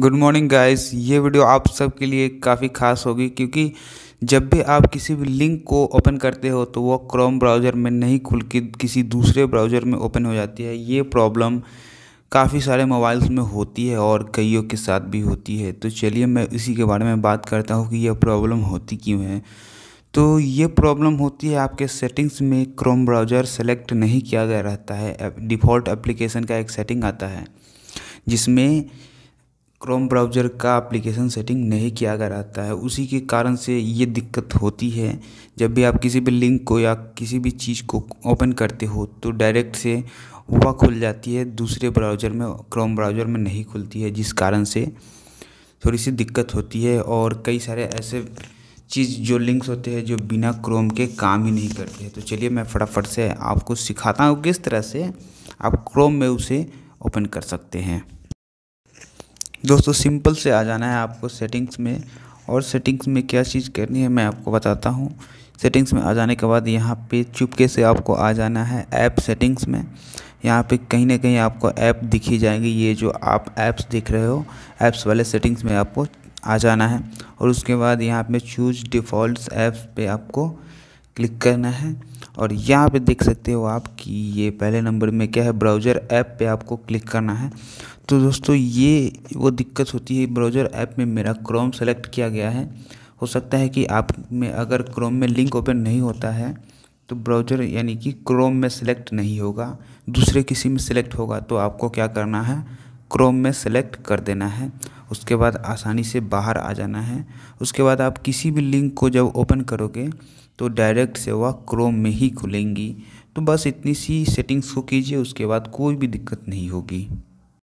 good morning guys ये video आप सबके लिए काफ़ी खास होगी क्योंकि जब भी आप किसी भी लिंक को ओपन करते हो तो वो क्रोम ब्राउज़र में नहीं खुल के किसी दूसरे ब्राउज़र में ओपन हो जाती है ये प्रॉब्लम काफ़ी सारे मोबाइल्स में होती है और कईयों के साथ भी होती है तो चलिए मैं इसी के बारे में बात करता हूँ कि यह प्रॉब्लम होती क्यों है तो ये प्रॉब्लम होती है आपके सेटिंग्स में क्रोम ब्राउज़र सेलेक्ट नहीं किया गया रहता है डिफ़ॉल्ट एप्लीकेशन का एक सेटिंग आता है जिसमें क्रोम ब्राउज़र का एप्लीकेशन सेटिंग नहीं किया गया रहता है उसी के कारण से ये दिक्कत होती है जब भी आप किसी भी लिंक को या किसी भी चीज़ को ओपन करते हो तो डायरेक्ट से वह खुल जाती है दूसरे ब्राउज़र में क्रोम ब्राउज़र में नहीं खुलती है जिस कारण से थोड़ी सी दिक्कत होती है और कई सारे ऐसे चीज़ जो लिंक्स होते हैं जो बिना क्रोम के काम ही नहीं करते हैं तो चलिए मैं फटाफट से आपको सिखाता हूँ किस तरह से आप क्रोम में उसे ओपन कर सकते हैं दोस्तों सिंपल से आ जाना है आपको सेटिंग्स में और सेटिंग्स में क्या चीज़ करनी है मैं आपको बताता हूँ सेटिंग्स में आ जाने के बाद यहाँ पे चुपके से आपको आ जाना है ऐप सेटिंग्स में यहाँ पे कहीं ना कहीं आपको ऐप दिखी जाएंगी ये जो आप ऐप्स दिख रहे हो ऐप्स वाले सेटिंग्स में आपको आ जाना है और उसके बाद यहाँ पे चूज डिफ़ॉल्ट ऐप्स पे आपको क्लिक करना है और यहाँ पे देख सकते हो आप कि ये पहले नंबर में क्या है ब्राउज़र ऐप पे आपको क्लिक करना है तो दोस्तों ये वो दिक्कत होती है ब्राउज़र ऐप में मेरा क्रोम सेलेक्ट किया गया है हो सकता है कि आप में अगर क्रोम में लिंक ओपन नहीं होता है तो ब्राउज़र यानी कि क्रोम में सेलेक्ट नहीं होगा दूसरे किसी में सेलेक्ट होगा तो आपको क्या करना है क्रोम में सेलेक्ट कर देना है उसके बाद आसानी से बाहर आ जाना है उसके बाद आप किसी भी लिंक को जब ओपन करोगे तो डायरेक्ट से वह क्रोम में ही खुलेंगी तो बस इतनी सी सेटिंग्स को कीजिए उसके बाद कोई भी दिक्कत नहीं होगी